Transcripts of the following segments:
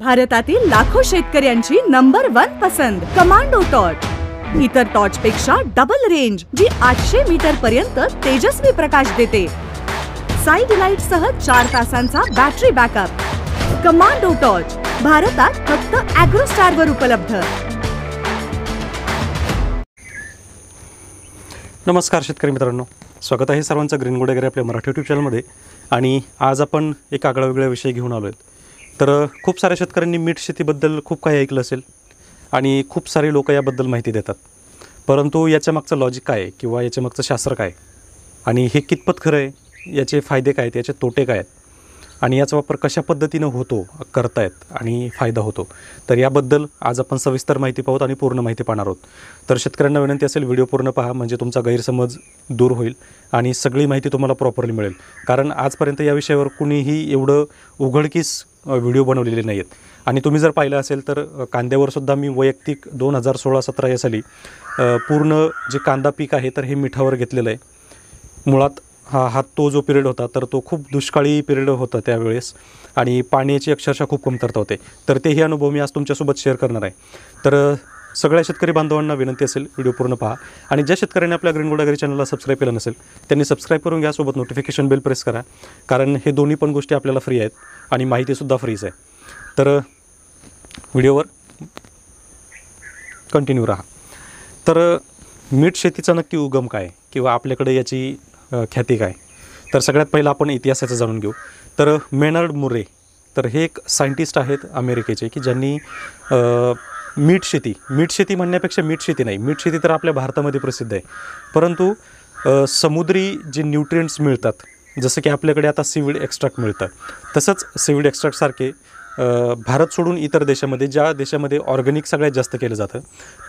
भारतातील लाखो शेतकऱ्यांची नंबर वन पसंद कमांडो टॉर्च इतर टॉर्च पेक्षा डबल रेंज जी आठशे मीटर पर्यंत तेजस्वी प्रकाश देते साईड लाईट सह चार तासांचा बॅटरी बॅकअप कमांडो टॉर्च भारतात फक्त अॅग्रोस्टार वर उपलब्ध नमस्कार शेतकरी मित्रांनो स्वागत आहे सर्वांचं ग्रीन गुडेगरे आपल्या मराठी युट्यूब चॅनलमध्ये आणि आज आपण एक आगळावेगळा विषय घेऊन आलो आहेत तर खूप साऱ्या शेतकऱ्यांनी मीठ शेतीबद्दल खूप काही ऐकलं असेल आणि खूप सारे लोक याबद्दल माहिती देतात परंतु याच्या मागचं लॉजिक काय आहे किंवा याच्या मागचं शास्त्र काय आणि हे कितपत खरं आहे याचे फायदे काय आहेत याचे तोटे काय आहेत आणि याचा वापर कशा पद्धतीनं होतो करतायत आणि फायदा होतो तर याबद्दल आज आपण सविस्तर माहिती पाहूत आणि पूर्ण माहिती पाहणार आहोत तर शेतकऱ्यांना विनंती असेल व्हिडिओ पूर्ण पहा म्हणजे तुमचा गैरसमज दूर होईल आणि सगळी माहिती तुम्हाला प्रॉपरली मिळेल कारण आजपर्यंत या विषयावर कुणीही एवढं उघडकीस व्हिडिओ बनवलेले नाही आहेत आणि तुम्ही जर पाहिलं असेल तर कांद्यावर सुद्धा मी वैयक्तिक दोन हजार सोळा सतरा या साली पूर्ण जे कांदा पीक आहे तर हे मिठावर घेतलेलं आहे मुळात हा हा तो जो पिरियड होता तर तो खूप दुष्काळी पिरियड होता त्यावेळेस आणि पाण्याची अक्षरशः खूप कमतरता होते तर तेही अनुभव मी आज तुमच्यासोबत शेअर करणार आहे तर सगळ्या शेतकरी बांधवांना विनंती असेल व्हिडिओ पूर्ण पहा आणि ज्या शेतकऱ्यांनी आपल्या ग्रीन गोडागिरी चॅनलला सबस्क्राईब केलं नसेल त्यांनी सबस्क्राईब करून घ्या सोबत नोटिफिकेशन बिल प्रेस करा कारण हे दोन्ही पण गोष्टी आपल्याला फ्री आहेत आणि माहितीसुद्धा फ्रीच आहे तर व्हिडिओवर कंटिन्यू राहा तर मीठ शेतीचा नक्की उगम काय किंवा आपल्याकडे याची ख्याती काय तर सगळ्यात पहिलं आपण इतिहासाचं जाणून घेऊ तर मेनर्ड मुरे तर हे एक सायंटिस्ट आहेत अमेरिकेचे की ज्यांनी मीठ शेती मीठ शेती म्हणण्यापेक्षा मीठ शेती नाही मीठ शेती तर आपल्या भारतामध्ये प्रसिद्ध आहे परंतु समुद्री जे न्यूट्रियंट्स मिळतात जसं की आपल्याकडे आता सीविड एक्स्ट्रॅक्ट मिळतात तसंच सीविड एक्स्ट्रॅक्टसारखे भारत सोडून इतर देशामध्ये ज्या देशामध्ये ऑर्गॅनिक सगळ्यात जास्त केलं जातं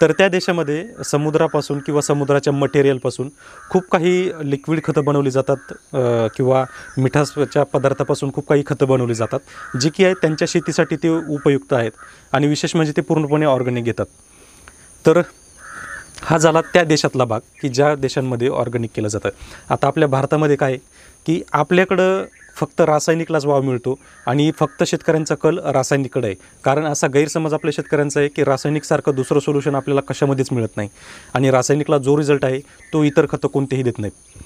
तर त्या देशामध्ये समुद्रापासून किंवा समुद्राच्या मटेरियलपासून खूप काही लिक्विड खतं बनवली जातात किंवा मिठासच्या पदार्थापासून खूप काही खतं बनवली जातात जी की आहे त्यांच्या शेतीसाठी ते उपयुक्त आहेत आणि विशेष म्हणजे ते पूर्णपणे ऑर्गॅनिक घेतात तर हा झाला त्या देशातला भाग की ज्या देशांमध्ये ऑर्गॅनिक केलं जातं आता आपल्या भारतामध्ये काय की आपल्याकडं फक्त रासायनिकलाच वाव मिळतो आणि फक्त शेतकऱ्यांचा कल रासायनिककडे आहे कारण असा गैरसमज आपल्या शेतकऱ्यांचा आहे की रासायनिकसारखं दुसरं सोल्युशन आपल्याला कशामध्येच मिळत नाही आणि रासायनिकला जो रिझल्ट आहे तो इतर खतं कोणतेही देत नाहीत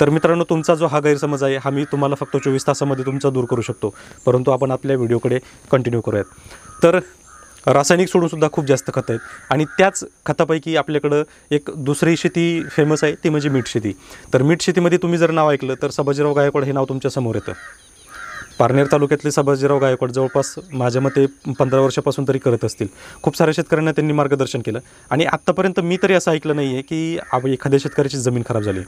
तर मित्रांनो तुमचा जो हा गैरसमज आहे हा मी तुम्हाला फक्त चोवीस तासामध्ये तुमचा दूर करू शकतो परंतु आपण आपल्या व्हिडिओकडे कंटिन्यू करूयात तर रासायनिक सोडून सुद्धा खूप जास्त खतं आहेत आणि त्याच खतापैकी आपल्याकडं एक दुसरी शेती फेमस आहे ती म्हणजे मीठ शेती तर मीठ शेतीमध्ये तुम्ही जर नाव ऐकलं तर सबाजीराव गायकवाड हे नाव तुमच्या समोर येतं पारनेर तालुक्यातले सबाजीराव गायकवाड जवळपास माझ्या मते पंधरा वर्षापासून तरी करत असतील खूप साऱ्या शेतकऱ्यांना त्यांनी मार्गदर्शन केलं आणि आत्तापर्यंत मी तरी असं ऐकलं नाही आहे की एखाद्या शेतकऱ्याची जमीन खराब झाली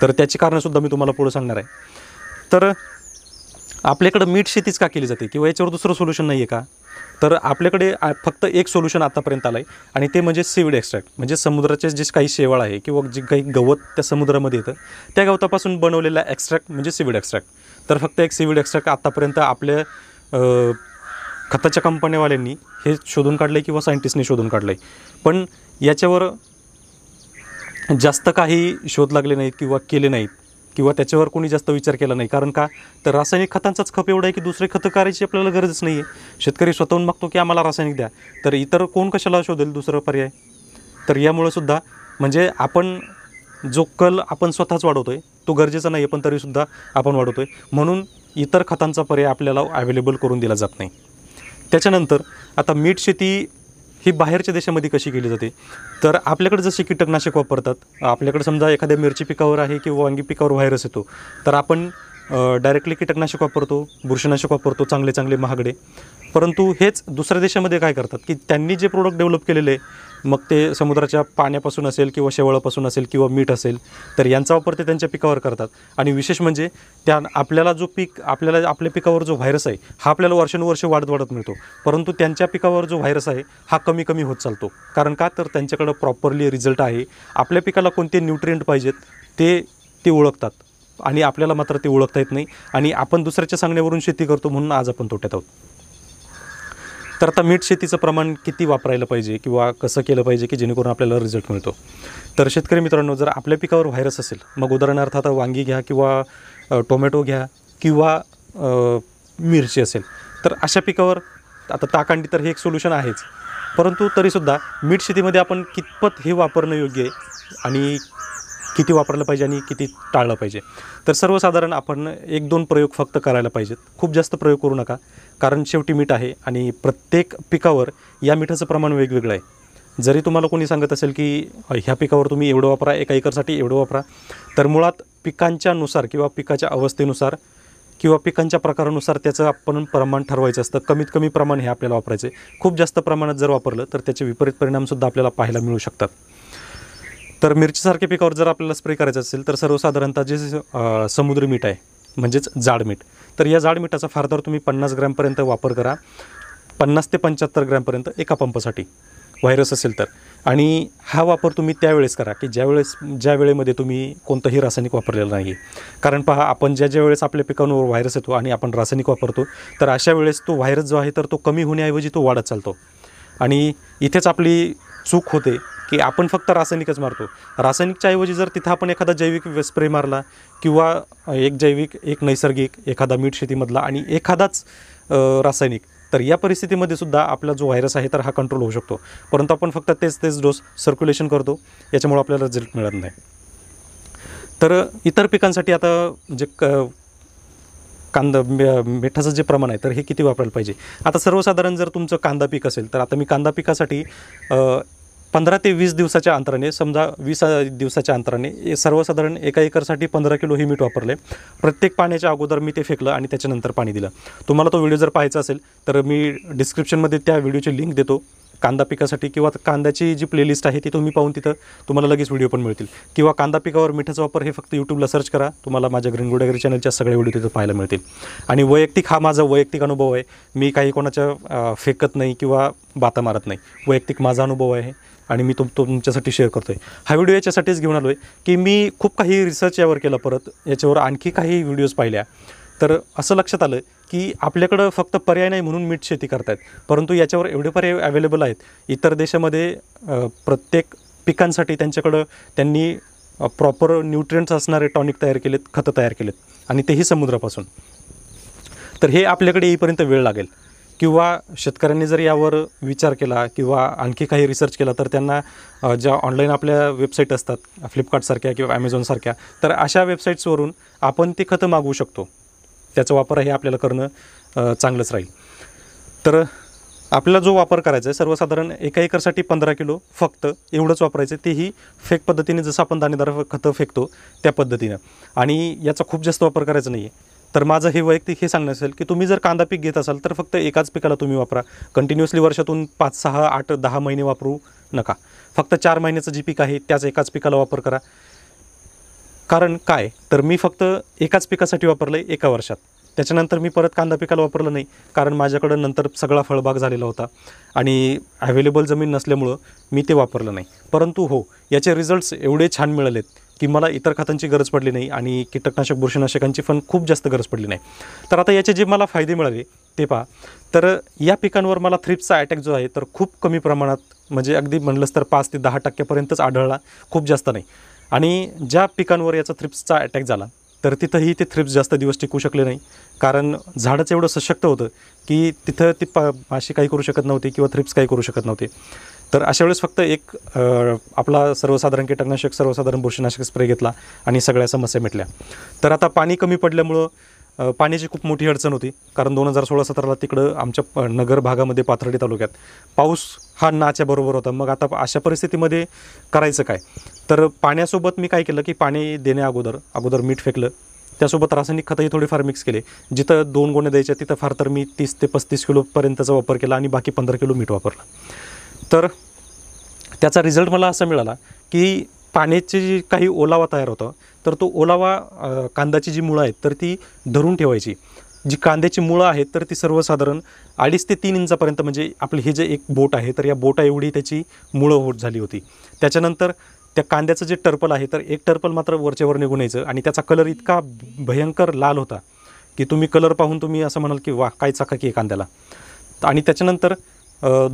तर त्याची कारणंसुद्धा मी तुम्हाला पुढं सांगणार आहे तर आपल्याकडं मीठ शेतीच का केली जाते किंवा याच्यावर दुसरं सोल्युशन नाही आहे का तर आपल्याकडे फक्त एक सोल्युशन आतापर्यंत आलं आहे आणि ते म्हणजे सीविड एक्स्ट्रॅक्ट म्हणजे समुद्राचे जे काही शेवाळ आहे किंवा जे काही गवत त्या समुद्रामध्ये येतं त्या गवतापासून बनवलेला एक्स्ट्रॅक्ट म्हणजे सीविड एक्स्ट्रॅक्ट तर फक्त एक सीविड एक्स्ट्रॅक्ट आत्तापर्यंत आपल्या खताच्या कंपन्यावाल्यांनी हे शोधून काढलं आहे किंवा सायंटिस्टनी शोधून काढलं आहे पण याच्यावर जास्त काही शोध लागले नाहीत किंवा केले नाहीत किंवा त्याच्यावर कोणी जास्त विचार केला नाही कारण का तर रासायनिक खतांचाच खप एवढा आहे की दुसरे खतं करायची आपल्याला गरजच नाही आहे शेतकरी स्वतःहून मागतो की आम्हाला रासायनिक द्या तर इतर कोण कशाला शोधेल दुसरा पर्याय तर यामुळंसुद्धा सुद्धा म्हणजे आपण जो कल आपण स्वतःच वाढवतो आहे तो गरजेचा नाही आहे पण तरीसुद्धा आपण वाढवतो आहे म्हणून इतर खतांचा पर्याय आपल्याला अवेलेबल करून दिला जात नाही त्याच्यानंतर आता मीठ शेती ही बाहेरच्या देशामध्ये कशी केली जाते तर आपल्याकडे जसे कीटकनाशक वापरतात आपल्याकडे समजा एखाद्या मिरची पिकावर आहे किंवा वांगी पिकावर व्हायरस येतो तर आपण डायरेक्टली कीटकनाशक वापरतो बुरशीनाशक वापरतो चांगले चांगले महागडे परंतु हेच दुसऱ्या देशामध्ये काय करतात की त्यांनी जे प्रोडक्ट डेव्हलप केलेले मग ते समुद्राच्या पाण्यापासून असेल किंवा शेवळापासून असेल किंवा मीठ असेल तर यांचा वापर ते त्यांच्या पिकावर करतात आणि विशेष म्हणजे त्या आपल्याला जो पीक आपल्याला आपल्या पिकावर जो व्हायरस आहे हा आपल्याला वर्षानुवर्ष वाढत वाढत मिळतो परंतु त्यांच्या पिकावर जो व्हायरस आहे हा कमी कमी होत चालतो कारण का तर त्यांच्याकडं प्रॉपरली रिझल्ट आहे आपल्या पिकाला कोणते न्यूट्रिएंट पाहिजेत ते ते ओळखतात आणि आपल्याला मात्र ते ओळखता येत नाही आणि आपण दुसऱ्याच्या सांगण्यावरून शेती करतो म्हणून आज आपण तोट्यात आहोत तर आता मीठ शेतीचं प्रमाण किती वापरायला पाहिजे किंवा कसं केलं पाहिजे की जेणेकरून आपल्याला रिझल्ट मिळतो तर शेतकरी मित्रांनो जर आपल्या पिकावर व्हायरस असेल मग उदाहरणार्थ आता वांगी घ्या किंवा टोमॅटो घ्या किंवा मिरची असेल तर अशा पिकावर आता ताकांडी तर हे एक सोल्युशन आहेच परंतु तरीसुद्धा मीठ शेतीमध्ये आपण कितपत हे वापरणं योग्य आहे आणि किती वापरलं पाहिजे आणि किती टाळलं पाहिजे तर सर्वसाधारण आपण एक दोन प्रयोग फक्त करायला पाहिजेत खूप जास्त प्रयोग करू नका कारण शेवटी मीठ आहे आणि प्रत्येक पिकावर या मिठाचं प्रमाण वेगवेगळं आहे जरी तुम्हाला कोणी सांगत असेल की ह्या पिकावर तुम्ही एवढं वापरा एका एकरसाठी एवढं वापरा तर मुळात पिकांच्यानुसार किंवा पिकाच्या अवस्थेनुसार किंवा पिकांच्या प्रकारानुसार त्याचं आपण प्रमाण ठरवायचं असतं कमीत कमी प्रमाण हे आपल्याला वापरायचं खूप जास्त प्रमाणात जर वापरलं तर त्याचे विपरीत परिणामसुद्धा आपल्याला पाहायला मिळू शकतात तर मिरचीसारख्या पिकावर जर आपल्याला स्प्रे करायचं असेल तर सर्वसाधारणतः जे समुद्र मीठ आहे म्हणजेच जाड मीठ तर या जाड मिठाचा फारदार तुम्ही पन्नास ग्रॅमपर्यंत वापर करा पन्नास ते पंच्याहत्तर ग्रॅमपर्यंत एका पंपासाठी व्हायरस असेल तर आणि हा वापर तुम्ही त्यावेळेस करा की ज्यावेळेस ज्या वेळेमध्ये तुम्ही कोणतंही रासायनिक वापरलेलं नाही कारण पहा आपण ज्या ज्या वेळेस आपल्या पिकांवर व्हायरस येतो आणि आपण रासायनिक वापरतो तर अशा वेळेस तो व्हायरस जो आहे तर तो कमी होण्याऐवजी तो वाढत चालतो आणि इथेच आपली चूक होते की आपण फक्त रासायनिकच मारतो रासायनिकच्या ऐवजी जर तिथं आपण एखादा जैविक स्प्रे मारला किंवा एक जैविक एक नैसर्गिक एखादा मीठ शेतीमधला आणि एखादाच रासायनिक तर या परिस्थितीमध्ये सुद्धा आपला जो व्हायरस आहे तर हा कंट्रोल होऊ शकतो परंतु आपण फक्त तेच तेच डोस सर्क्युलेशन करतो याच्यामुळे आपल्याला रिझल्ट मिळत नाही तर इतर पिकांसाठी आता जे क कांदा मिठाचं जे प्रमाण आहे तर हे किती वापरायला पाहिजे आता सर्वसाधारण जर तुमचं कांदा पीक असेल तर आता मी कांदा पिकासाठी पंधरा ते वीस दिवसाच्या अंतराने समजा वीस दिवसाच्या अंतराने सर्वसाधारण एका एकरसाठी पंधरा किलो ही मीठ वापरले प्रत्येक पाण्याच्या अगोदर मी ते फेकलं आणि त्याच्यानंतर पाणी दिलं तुम्हाला तो व्हिडिओ जर पाहायचा असेल तर मी डिस्क्रिप्शनमध्ये त्या व्हिडिओची लिंक देतो कांदा पिकासाठी किंवा कांद्याची जी प्लेलिस्ट आहे ती तुम्ही पाहून तिथं तुम्हाला लगेच व्हिडिओ पण मिळतील किंवा कांदा पिकावर मिठाचा वापर हे फक्त यूट्यूबला सर्च करा तुम्हाला माझ्या ग्रीन गोडेगरी चॅनलच्या सगळे व्हिडिओ तिथं पाहायला मिळतील आणि वैयक्तिक हा माझा वैयक्तिक अनुभव आहे मी काही कोणाच्या फेकत नाही किंवा बाता मारत नाही वैयक्तिक माझा अनुभव आहे आणि मी तुम तुमच्यासाठी शेअर करतो आहे हा व्हिडिओ याच्यासाठीच घेऊन आलो आहे की मी खूप काही रिसर्च यावर केला परत याच्यावर आणखी काही व्हिडिओज पाहिल्या तर असं लक्षात आलं की आपल्याकडं फक्त पर्याय नाही म्हणून मीठ शेती करतायत परंतु याच्यावर एवढे पर्याय अवेलेबल आहेत इतर देशामध्ये प्रत्येक पिकांसाठी त्यांच्याकडं त्यांनी प्रॉपर न्यूट्रियंट्स असणारे टॉनिक तयार केलेत खतं तयार केलेत आणि तेही समुद्रापासून तर हे आपल्याकडे येईपर्यंत वेळ लागेल किंवा शेतकऱ्यांनी जर यावर विचार केला किंवा आणखी काही रिसर्च केला तर त्यांना ज्या ऑनलाईन आपल्या वेबसाईट असतात फ्लिपकार्टसारख्या किंवा ॲमेझॉनसारख्या तर अशा वेबसाईट्सवरून आपण ती खतं मागवू शकतो त्याचा वापर हे आपल्याला करणं चांगलंच राहील तर आपल्याला जो वापर करायचा आहे सर्वसाधारण एका एकरसाठी पंधरा किलो फक्त एवढंच वापरायचं तेही फेक पद्धतीने जसं आपण दाणेदार खतं फेकतो त्या पद्धतीनं आणि याचा खूप जास्त वापर करायचा नाही आहे तर माझं हे वैयक्तिक हे सांगणं असेल की तुम्ही जर कांदा पीक घेत असाल तर फक्त एकाच पिकाला तुम्ही वापरा कंटिन्युअसली वर्षातून पाच सहा आठ दहा महिने वापरू नका फक्त चार महिन्याचं जी पीक आहे त्याच एकाच पिकाला वापर करा कारण काय तर मी फक्त एकाच पिकासाठी वापरलं आहे एका वर्षात त्याच्यानंतर मी परत कांदा पिकाला वापरलं नाही कारण माझ्याकडं नंतर सगळा फळबाग झालेला होता आणि अवेलेबल जमीन नसल्यामुळं मी ते वापरलं नाही परंतु हो याचे रिझल्ट्स एवढे छान मिळालेत की मला इतर खतांची गरज पडली नाही आणि कीटकनाशक बुरशीनाशकांची पण खूप जास्त गरज पडली नाही तर आता याचे जे मला फायदे मिळाले ते पहा तर या पिकांवर मला थ्रिप्सचा अटॅक जो आहे तर खूप कमी प्रमाणात म्हणजे अगदी म्हणलंच तर पाच ते दहा टक्क्यापर्यंतच आढळला खूप जास्त नाही आणि ज्या पिकांवर याचा थ्रिप्सचा अटॅक झाला तर तिथंही ते थ्रिप्स जास्त दिवस टिकू शकले नाही कारण झाडंच एवढं सशक्त होतं की तिथं ती पा माशी काही करू शकत नव्हती किंवा थ्रिप्स काही करू शकत नव्हते तर अशा वेळेस फक्त एक आपला सर्वसाधारण कीटकनाशक सर्वसाधारण बुरशीनाशक स्प्रे घेतला आणि सगळ्या समस्या मिटल्या तर आता पाणी कमी पडल्यामुळं पाण्याची खूप मोठी अडचण होती कारण दोन हजार सोळा सतराला तिकडं आमच्या नगर भागामध्ये पाथर्डी तालुक्यात पाऊस हा नाच्या बरोबर होता मग आता अशा परिस्थितीमध्ये करायचं काय तर पाण्यासोबत मी काय केलं की पाणी देण्या अगोदर अगोदर मीठ फेकलं त्यासोबत रासायनिक खतही थोडेफार मिक्स केले जिथं दोन गोण्या द्यायच्या तिथं फार तर मी तीस ते पस्तीस किलोपर्यंतचा वापर केला आणि बाकी पंधरा किलो मीठ वापरलं तर त्याचा रिझल्ट मला असा मिळाला की पाण्याचे जी काही ओलावा तयार होता तर तो ओलावा कांद्याची जी मुळं आहेत तर ती धरून ठेवायची जी कांद्याची मुळं आहेत तर ती सर्वसाधारण अडीच ते तीन इंचापर्यंत म्हणजे आपली हे जे एक बोट आहे तर या बोटा एवढी त्याची मुळं होत झाली होती त्याच्यानंतर त्या कांद्याचं जे टर्पल आहे तर एक टर्पल मात्र वरचेवर निघून यायचं आणि त्याचा कलर इतका भयंकर लाल होता की तुम्ही कलर पाहून तुम्ही असं म्हणाल की वा काय चाका की कांद्याला आणि त्याच्यानंतर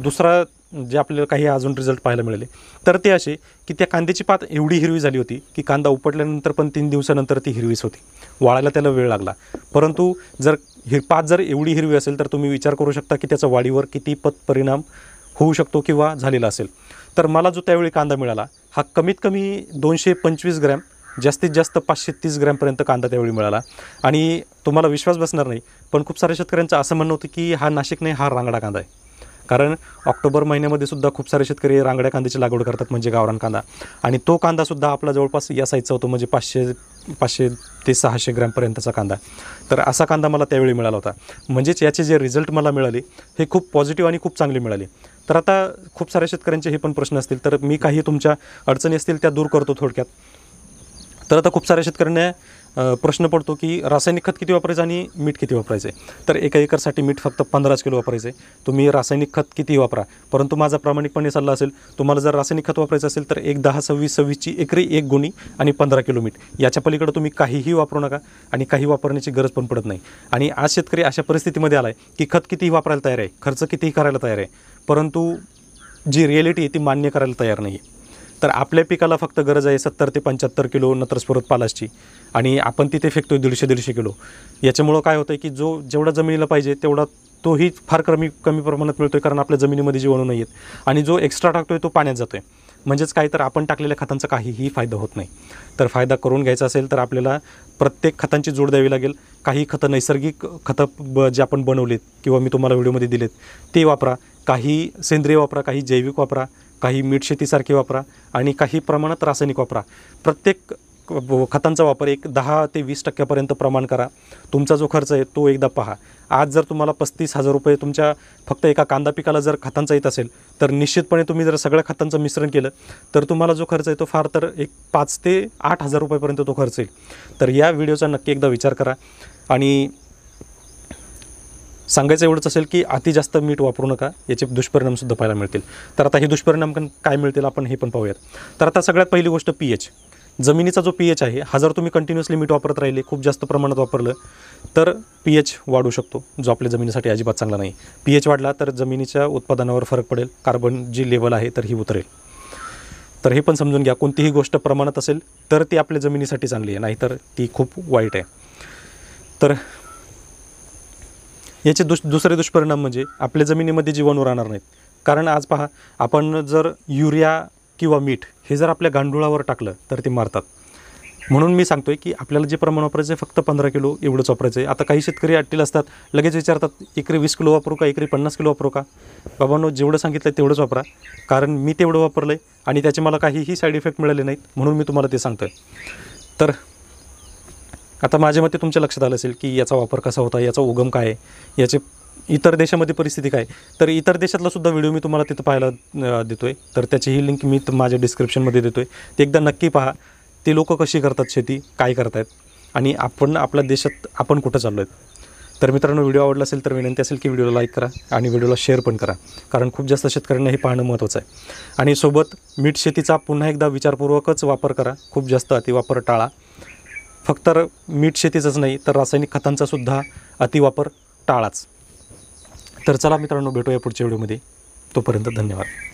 दुसरा जे आपल्याला काही अजून रिझल्ट पाहायला मिळाले तर ते असे की त्या कांद्याची पात एवढी हिरवी झाली होती की कांदा उपटल्यानंतर पण तीन दिवसानंतर ती हिरवीच होती वाळायला त्याला वेळ लागला परंतु जर हि पात जर एवढी हिरवी असेल तर तुम्ही विचार करू शकता की त्याचा वाढीवर किती पत परिणाम होऊ शकतो किंवा झालेला असेल तर मला जो त्यावेळी कांदा मिळाला हा कमीत कमी दोनशे पंचवीस ग्रॅम जास्तीत जास्त पाचशे तीस ग्रॅमपर्यंत कांदा त्यावेळी मिळाला आणि तुम्हाला विश्वास बसणार नाही पण खूप साऱ्या शेतकऱ्यांचं असं म्हणणं होतं की हा नाशिक नाही हा रांगडा कांदा आहे कारण ऑक्टोबर महिन्यामध्ये सुद्धा खूप सारे शेतकरी रांगड्या कांद्याची लागवड करतात म्हणजे गावरान कांदा आणि तो कांदा सुद्धा आपला जवळपास या साईजचा होतो म्हणजे पाचशे पाचशे ते सहाशे ग्रॅमपर्यंतचा कांदा तर असा कांदा मला त्यावेळी मिळाला होता म्हणजेच याचे जे रिझल्ट मला मिळाले हे खूप पॉझिटिव्ह आणि खूप चांगले मिळाले तर आता खूप साऱ्या शेतकऱ्यांचे हे पण प्रश्न असतील तर मी काही तुमच्या अडचणी असतील त्या दूर करतो थोडक्यात तर आता खूप साऱ्या शेतकऱ्यांना प्रश्न पडतो की रासायनिक खत किती वापरायचं आणि मीठ किती वापरायचं आहे तर एका एकरसाठी मीठ फक्त पंधराच किलो वापरायचं आहे तुम्ही रासायनिक खत किती वापरा परंतु माझा प्रामाणिकपणे सल्ला असेल तुम्हाला जर रासायनिक खत वापरायचं असेल तर एक दहा सव्वीस सव्वीसची एकरी एक गुणी आणि पंधरा किलो मीठ याच्या पलीकडे तुम्ही काहीही वापरू नका आणि काही वापरण्याची गरज पण पडत नाही आणि आज शेतकरी अशा परिस्थितीमध्ये आला आहे की खत कितीही वापरायला तयार आहे खर्च कितीही करायला तयार आहे परंतु जी रिॲलिटी आहे ती मान्य करायला तयार नाही आहे तर आपल्या पिकाला फक्त गरज आहे सत्तर ते पंच्याहत्तर किलो नत्रस्फुरत पालासची आणि आपण तिथे फेकतो दीडशे दीडशे किलो याच्यामुळं काय होतं की जो जेवढा जमिनीला पाहिजे तेवढा तोही फार कमी कमी प्रमाणात मिळतो आहे कारण आपल्या जमिनीमध्ये जीवाणू नाही आहेत आणि जो एक्स्ट्रा टाकतो आहे तो पाण्यात जातो आहे म्हणजेच काय तर आपण टाकलेल्या खतांचा काहीही फायदा होत नाही तर फायदा करून घ्यायचा असेल तर आपल्याला प्रत्येक खतांची जोड द्यावी लागेल काही खतं नैसर्गिक खतं ब जे आपण बनवलेत किंवा मी तुम्हाला व्हिडिओमध्ये दिलेत ते वापरा काही सेंद्रिय वापरा काही जैविक वापरा काही मीठ शेतीसारखे वापरा आणि काही प्रमाणात रासायनिक वापरा प्रत्येक खतांचा वापर एक दहा ते वीस टक्क्यापर्यंत प्रमाण करा तुमचा जो खर्च आहे तो एकदा पहा आज जर तुम्हाला पस्तीस हजार रुपये तुमच्या फक्त एका कांदा पिकाला जर खतांचा येत असेल तर निश्चितपणे तुम्ही जर सगळ्या खतांचं मिश्रण केलं तर तुम्हाला जो खर्च आहे तो फार तर एक पाच ते आठ हजार रुपयेपर्यंत तो खर्च येईल तर या व्हिडिओचा नक्की एकदा विचार करा आणि सांगायचं एवढंच असेल की अति जास्त मीठ वापरू नका याचे दुष्परिणामसुद्धा पाहायला मिळतील तर आता हे दुष्परिणाम काय मिळतील आपण हे पण पाहूयात तर आता सगळ्यात पहिली गोष्ट पी एच जमिनीचा जो पी एच आहे हा जर तुम्ही कंटिन्युअसली मीठ वापरत राहिले खूप जास्त प्रमाणात वापरलं तर पी एच वाढू शकतो जो आपल्या जमिनीसाठी अजिबात चांगला नाही पी एच वाढला तर जमिनीच्या उत्पादनावर फरक पडेल कार्बन जी लेवल आहे तर ही उतरेल तर हे पण समजून घ्या कोणतीही गोष्ट प्रमाणात असेल तर ती आपल्या जमिनीसाठी चांगली आहे नाहीतर ती खूप वाईट आहे तर याचे दुस दुसरे दुष्परिणाम म्हणजे आपल्या जमिनीमध्ये जीवाणू राहणार नाहीत कारण आज पहा आपण जर युरिया किंवा मीठ हे जर आपल्या गांडुळावर टाकलं तर ते मारतात म्हणून मी सांगतोय की आपल्याला जे प्रमाण वापरायचं आहे फक्त पंधरा किलो एवढंच वापरायचं आहे आता काही शेतकरी अट्टील असतात लगेच विचारतात एकरी वीस किलो वापरू का एकरी पन्नास किलो वापरू का बाबांनो जेवढं सांगितलं आहे तेवढंच वापरा कारण मी तेवढं वापरलं आहे आणि त्याचे मला काहीही साईड इफेक्ट मिळाले नाहीत म्हणून मी तुम्हाला ते सांगतो आहे तर आता माझ्या मते तुमच्या लक्षात आलं असेल की याचा वापर कसा होता याचा उगम काय आहे याचे इतर देशामध्ये परिस्थिती काय तर इतर देशातला सुद्धा व्हिडिओ मी तुम्हाला तिथं पाहायला देतो आहे तर त्याचीही लिंक मी माझ्या डिस्क्रिप्शनमध्ये देतो आहे ते एकदा नक्की पहा ते लोक कशी करतात शेती काय आहेत आणि आपण आपल्या देशात आपण कुठं चाललो आहेत तर मित्रांनो व्हिडिओ आवडला असेल तर विनंती असेल की व्हिडिओला लाईक करा आणि व्हिडिओला शेअर पण करा कारण खूप जास्त शेतकऱ्यांना हे पाहणं महत्त्वाचं आहे आणि सोबत मीठ शेतीचा पुन्हा एकदा विचारपूर्वकच वापर करा खूप जास्त अतिवापर टाळा फक्त मीठ शेतीचंच नाही तर रासायनिक खतांचा सुद्धा अतिवापर टाळाच तर चला मित्रांनो भेटूया पुढच्या व्हिडिओमध्ये तोपर्यंत धन्यवाद